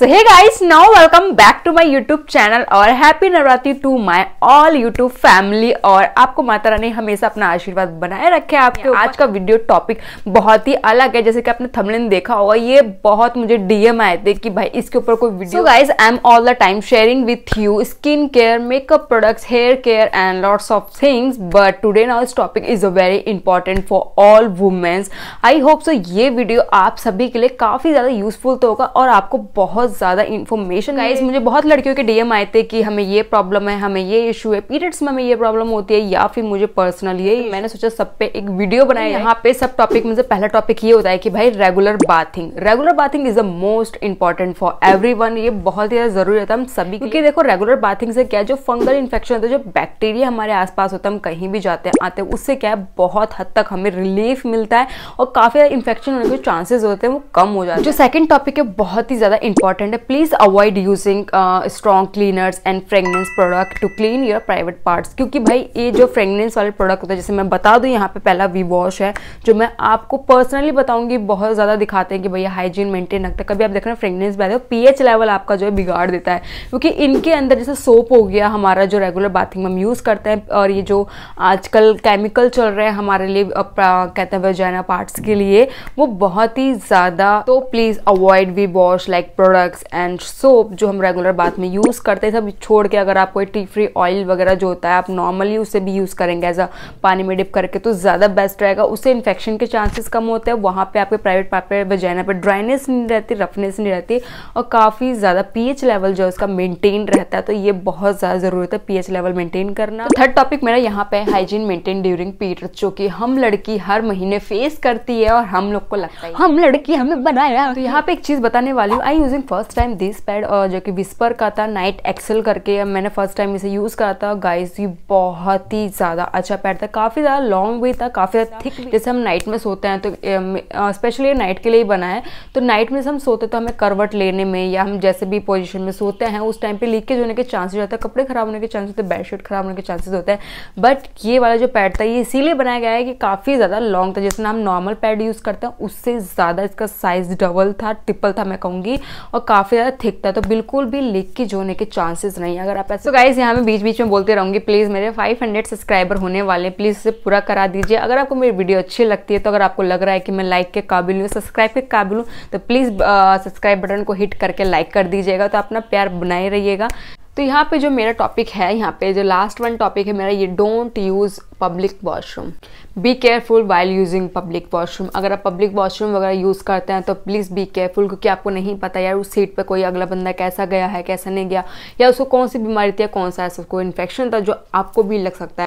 so hey guys now welcome back to my YouTube channel और happy Navratri to my all YouTube family और आपको माता रानी हमेशा अपना आशीर्वाद बनाए रखे आपके आज का वीडियो टॉपिक बहुत ही अलग है जैसे कि आपने ने देखा होगा ये बहुत मुझे डीएम आए थे कि भाई इसके ऊपर कोई video guys I am all the time sharing with you skin care makeup products hair care and lots of things but today now इस topic is a very important for all womens I hope so ये video आप सभी के लिए काफ़ी ज़्यादा useful तो होगा और आपको बहुत बहुत ज़्यादा इन्फॉर्मेशन गाइज मुझे बहुत लड़कियों के डीएम आए थे कि हमें ये प्रॉब्लम है हमें ये इशू है पीरियड्स में हमें ये प्रॉब्लम होती है या फिर मुझे पर्सनली है मैंने सोचा सब पे एक वीडियो बनाया यहाँ पे सब टॉपिक में से पहला टॉपिक ये होता है कि भाई regular bathing regular bathing is the most important for every ये बहुत ज़्यादा जरूरी होता है हम सभी क्योंकि देखो रेगुलर बाथिंग से क्या जो फंगल इन्फेक्शन होता है जो बैक्टीरिया हमारे आसपास होता है हम कहीं भी जाते हैं आते हैं उससे क्या है बहुत हद तक हमें रिलीफ मिलता है और काफ़ी ज़्यादा इन्फेक्शन होने के चांसेस होते हैं वो कम हो जाते हैं जो सेकंड टॉपिक है बहुत ही ज़्यादा इंपॉर्टेंट important है please avoid using strong cleaners and fragrance product to clean your private parts क्योंकि भाई ये जो फ्रेगनेंस वाले प्रोडक्ट होते हैं जैसे मैं बता दूँ यहाँ पे पहला वी वॉश है जो मैं आपको पर्सनली बताऊँगी बहुत ज़्यादा दिखाते हैं कि भैया हाइजीन मेंटेन रखता है कभी आप देख रहे हैं फ्रेगनेंस बैठे पी एच लेवल आपका जो है बिगाड़ देता है क्योंकि इनके अंदर जैसे सोप हो गया हमारा जो रेगुलर बाथिंग हम यूज़ करते हैं और ये जो आजकल केमिकल चल रहे हैं हमारे लिए कहते हैं वेजाइना पार्ट्स के लिए वो बहुत ही ज़्यादा तो please avoid V wash like product products and soap जो हम रेगुलर बात में यूज़ करते हैं सब छोड़ के अगर आप कोई टी फ्री ऑयल वगैरह जो होता है आप नॉर्मली उसे भी यूज़ करेंगे एज अ पानी में डिप करके तो ज़्यादा बेस्ट रहेगा उससे इन्फेक्शन के चांसेस कम होते हैं वहाँ पे आपके प्राइवेट पापे पे वजैना पे ड्राइनेस नहीं रहती रफनेस नहीं रहती और काफ़ी ज़्यादा पी लेवल जो है उसका मेनटेन रहता है तो ये बहुत ज़्यादा ज़रूरत है पी लेवल मेंटेन करना थर्ड टॉपिक मेरा यहाँ पर हाइजीन मेंटेन ड्यूरिंग पीरियड जो कि हम लड़की हर महीने फेस करती है और हम लोग को लगता है हम लड़की हमें बनाया तो यहाँ पे एक चीज़ बताने वाली हूँ I using first time this pad जो कि विस्पर का था नाइट एक्सेल करके मैंने फर्स्ट टाइम इसे यूज़ करा था गाइस ये बहुत ही ज़्यादा अच्छा पैड था काफ़ी ज़्यादा लॉन्ग भी था काफ़ी ज़्यादा थिक जैसे हम नाइट में सोते हैं तो स्पेशली नाइट के लिए ही बना है तो नाइट में हम सोते तो हमें करवट लेने में या हम जैसे भी पोजिशन में सोते हैं उस टाइम पर लीकेज होने के चांसेज होते हैं कपड़े ख़राब होने के चांसेज होते हैं बेडशीट ख़राब होने के चांसेज होते हैं बट ये वाला जो पैड था ये इसीलिए बनाया गया है कि काफ़ी ज़्यादा लॉन्ग था जैसे हम नॉर्मल पैड यूज़ करते हैं उससे ज़्यादा इसका साइज़ डबल था ट्रिपल था मैं कहूँगी और काफ़ी ज़्यादा थिक था तो बिल्कुल भी लीकेज होने के चांसेस नहीं अगर आप ऐसे गाइज यहाँ बीच बीच में बोलते रहूंगी प्लीज़ मेरे 500 सब्सक्राइबर होने वाले प्लीज़ उसे पूरा करा दीजिए अगर आपको मेरी वीडियो अच्छी लगती है तो अगर आपको लग रहा है कि मैं लाइक के काबिल हूँ सब्सक्राइब के काबिल हूँ तो प्लीज़ सब्सक्राइब बटन को हिट करके लाइक कर दीजिएगा तो अपना प्यार बनाए रहिएगा तो यहाँ पे जो मेरा टॉपिक है यहाँ पे जो लास्ट वन टॉपिक है मेरा ये don't use public washroom be careful while using public washroom अगर आप पब्लिक वॉशरूम वगैरह यूज़ करते हैं तो प्लीज़ बी केयरफुल क्योंकि आपको नहीं पता यार उस सीट पर कोई अगला बंदा कैसा गया है कैसा नहीं गया या उसको कौन सी बीमारी थी या कौन सा ऐसा कोई इन्फेक्शन था जो आपको भी लग सकता है